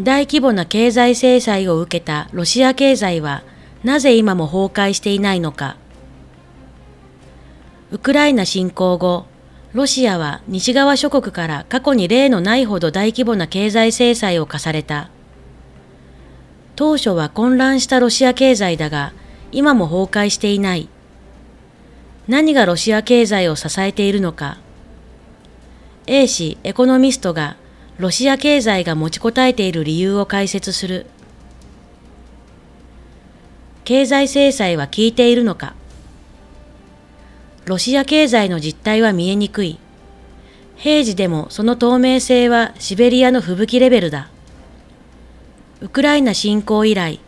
大規模な経済制裁を受けたロシア経済はなぜ今も崩壊していないのか。ウクライナ侵攻後、ロシアは西側諸国から過去に例のないほど大規模な経済制裁を課された。当初は混乱したロシア経済だが、今も崩壊していない。何がロシア経済を支えているのか。A 氏エコノミストがロシア経済が持ちこたえている理由を解説する。経済制裁は効いているのか。ロシア経済の実態は見えにくい。平時でもその透明性はシベリアの吹雪レベルだ。ウクライナ侵攻以来、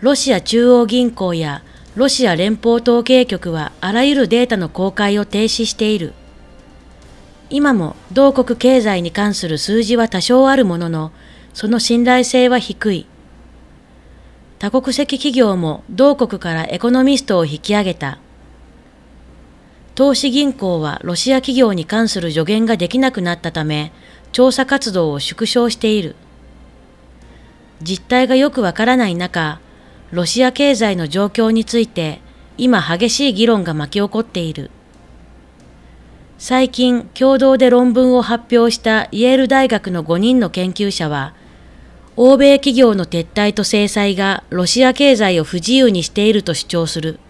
ロシア中央銀行やロシア連邦統計局はあらゆるデータの公開を停止している。今も同国経済に関する数字は多少あるものの、その信頼性は低い。多国籍企業も同国からエコノミストを引き上げた。投資銀行はロシア企業に関する助言ができなくなったため、調査活動を縮小している。実態がよくわからない中、ロシア経済の状況について今激しい議論が巻き起こっている。最近共同で論文を発表したイェール大学の5人の研究者は、欧米企業の撤退と制裁がロシア経済を不自由にしていると主張する。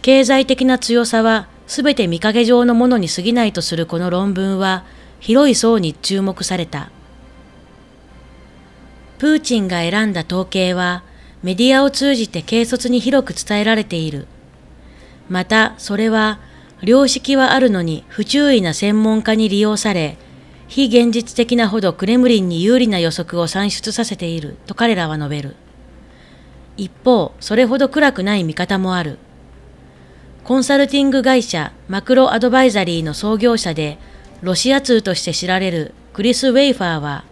経済的な強さは全て見かけ上のものに過ぎないとするこの論文は広い層に注目された。プーチンが選んだ統計は、メディアを通じて軽率に広く伝えられている。また、それは、良識はあるのに不注意な専門家に利用され、非現実的なほどクレムリンに有利な予測を算出させていると彼らは述べる。一方、それほど暗くない見方もある。コンサルティング会社マクロアドバイザリーの創業者で、ロシア通として知られるクリス・ウェイファーは、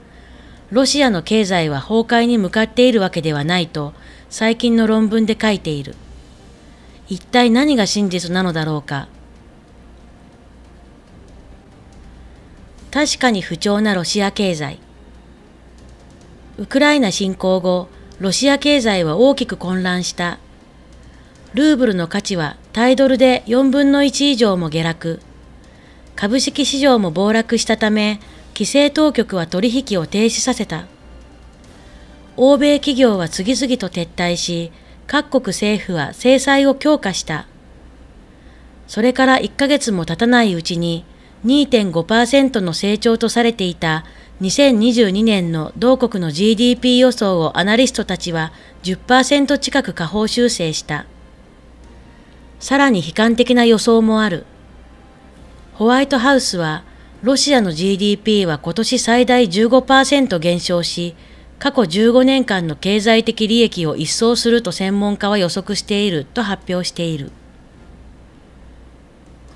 ロシアの経済は崩壊に向かっているわけではないと最近の論文で書いている。一体何が真実なのだろうか。確かに不調なロシア経済。ウクライナ侵攻後、ロシア経済は大きく混乱した。ルーブルの価値はタイドルで4分の1以上も下落。株式市場も暴落したため、規制当局は取引を停止させた。欧米企業は次々と撤退し、各国政府は制裁を強化した。それから1ヶ月も経たないうちに2.5%の成長とされていた2022年の同国の GDP 予想をアナリストたちは10%近く下方修正した。さらに悲観的な予想もある。ホワイトハウスはロシアの GDP は今年最大15%減少し、過去15年間の経済的利益を一掃すると専門家は予測していると発表している。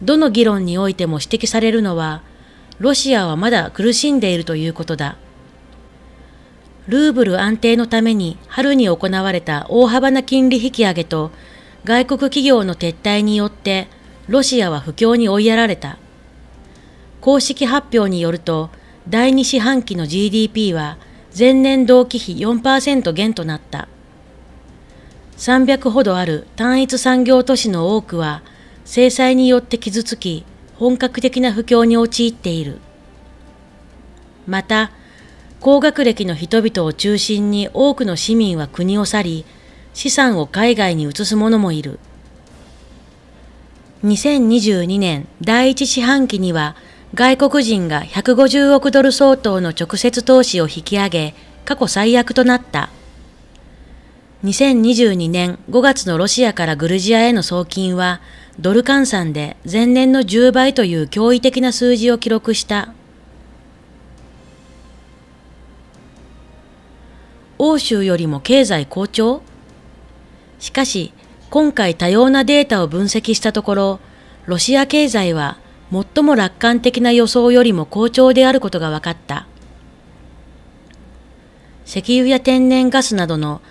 どの議論においても指摘されるのは、ロシアはまだ苦しんでいるということだ。ルーブル安定のために春に行われた大幅な金利引き上げと外国企業の撤退によってロシアは不況に追いやられた。公式発表によると、第2四半期の GDP は前年同期比4%減となった。300ほどある単一産業都市の多くは、制裁によって傷つき、本格的な不況に陥っている。また、高学歴の人々を中心に多くの市民は国を去り、資産を海外に移す者もいる。2022年第一四半期には外国人が150億ドル相当の直接投資を引き上げ、過去最悪となった。2022年5月のロシアからグルジアへの送金は、ドル換算で前年の10倍という驚異的な数字を記録した。欧州よりも経済好調しかし、今回多様なデータを分析したところ、ロシア経済は最も楽観的な予想よりも好調であることが分かった。石油や天然ガスなどの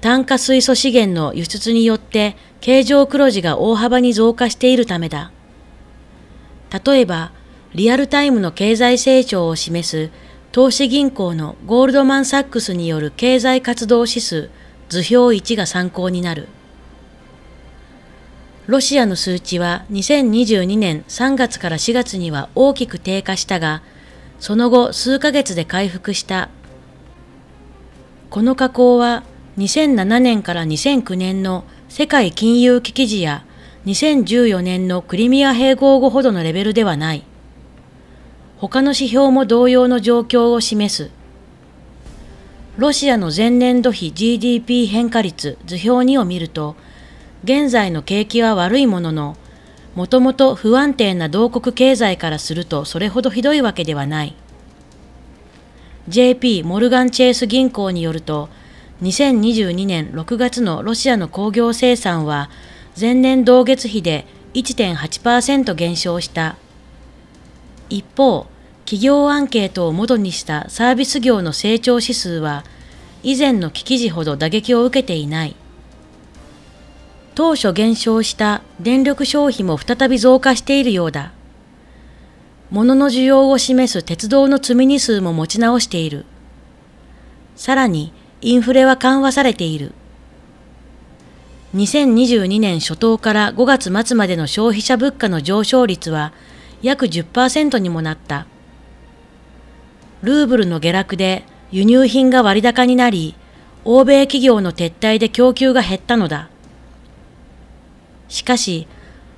炭化水素資源の輸出によって経常黒字が大幅に増加しているためだ。例えば、リアルタイムの経済成長を示す投資銀行のゴールドマン・サックスによる経済活動指数図表1が参考になる。ロシアの数値は2022年3月から4月には大きく低下したが、その後数ヶ月で回復した。この加工は2007年から2009年の世界金融危機時や2014年のクリミア併合後ほどのレベルではない。他の指標も同様の状況を示す。ロシアの前年度比 GDP 変化率図表2を見ると、現在の景気は悪いものの、もともと不安定な同国経済からするとそれほどひどいわけではない。JP モルガンチェイス銀行によると、2022年6月のロシアの工業生産は前年同月比で1.8%減少した。一方、企業アンケートを元にしたサービス業の成長指数は以前の危機時ほど打撃を受けていない。当初減少した電力消費も再び増加しているようだ。物の需要を示す鉄道の積み荷数も持ち直している。さらにインフレは緩和されている。2022年初頭から5月末までの消費者物価の上昇率は約10%にもなった。ルーブルの下落で輸入品が割高になり、欧米企業の撤退で供給が減ったのだ。しかし、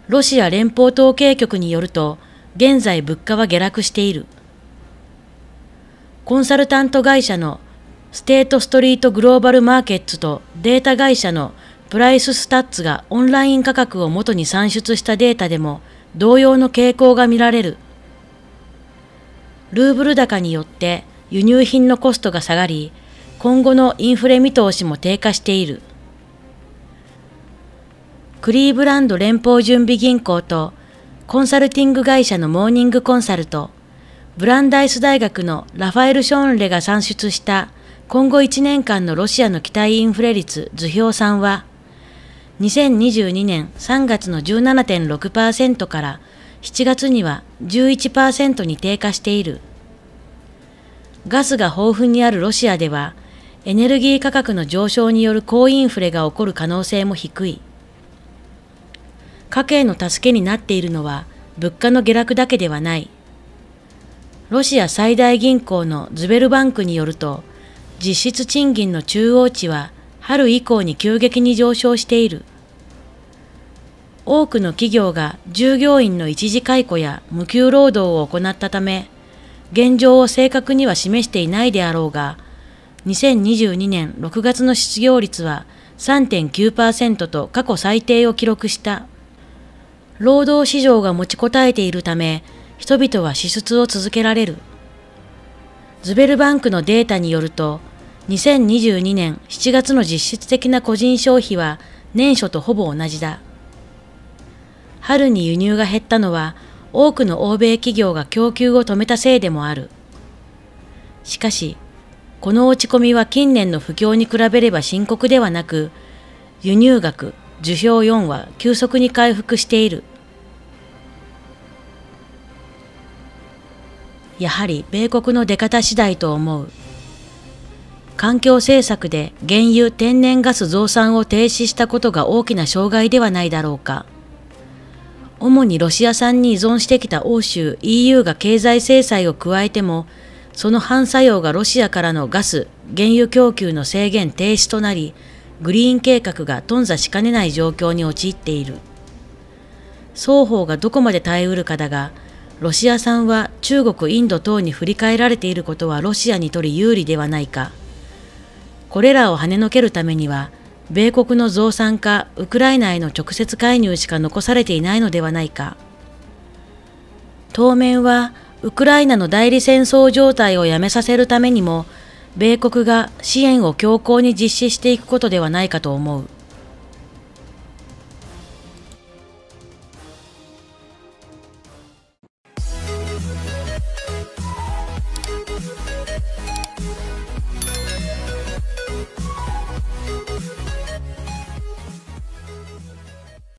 ロシア連邦統計局によると、現在物価は下落している。コンサルタント会社のステートストリートグローバルマーケッツとデータ会社のプライススタッツがオンライン価格を元に算出したデータでも同様の傾向が見られる。ルーブル高によって輸入品のコストが下がり、今後のインフレ見通しも低下している。クリーブランド連邦準備銀行とコンサルティング会社のモーニングコンサルとブランダイス大学のラファエル・ショーンレが算出した今後1年間のロシアの期待インフレ率図表3は2022年3月の17.6%から7月には11%に低下している。ガスが豊富にあるロシアでは、エネルギー価格の上昇による高インフレが起こる可能性も低い。家計の助けになっているのは物価の下落だけではない。ロシア最大銀行のズベルバンクによると、実質賃金の中央値は春以降に急激に上昇している。多くの企業が従業員の一時解雇や無給労働を行ったため、現状を正確には示していないであろうが、2022年6月の失業率は3.9%と過去最低を記録した。労働市場が持ちこたえているため、人々は支出を続けられる。ズベルバンクのデータによると、2022年7月の実質的な個人消費は年初とほぼ同じだ。春に輸入が減ったのは、多くの欧米企業が供給を止めたせいでもある。しかし、この落ち込みは近年の不況に比べれば深刻ではなく、輸入額、受賞4は急速に回復している。やはり米国の出方次第と思う。環境政策で原油天然ガス増産を停止したことが大きな障害ではないだろうか。主にロシア産に依存してきた欧州 EU が経済制裁を加えても、その反作用がロシアからのガス、原油供給の制限停止となり、グリーン計画が頓挫しかねない状況に陥っている。双方がどこまで耐えうるかだが、ロシア産は中国、インド等に振り返られていることはロシアにとり有利ではないか。これらを跳ねのけるためには、米国の増産かウクライナへの直接介入しか残されていないのではないか。当面は、ウクライナの代理戦争状態をやめさせるためにも、米国が支援を強硬に実施していくことではないかと思う。